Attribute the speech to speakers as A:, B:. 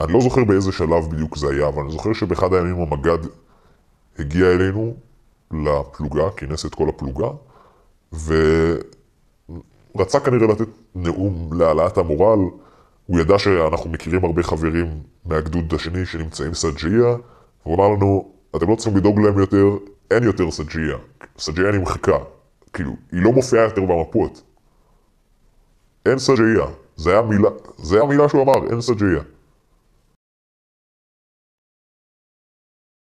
A: אני לא זוכר באיזה שלב בדיוק זה היה, אבל אני זוכר שבאחד הימים המג"ד הגיע אלינו לפלוגה, כינס את כל הפלוגה, ורצה כנראה לתת נאום להעלאת המורל. הוא ידע שאנחנו מכירים הרבה חברים מהגדוד השני שנמצאים סג'יה, והוא אמר לנו, אתם לא צריכים לדאוג להם יותר, אין יותר סג'יה. סג'יה נמחקה. כאילו, היא לא מופיעה יותר במפות. אין סג'יה. זה המילה, זה המילה שהוא אמר, אין סג'יה.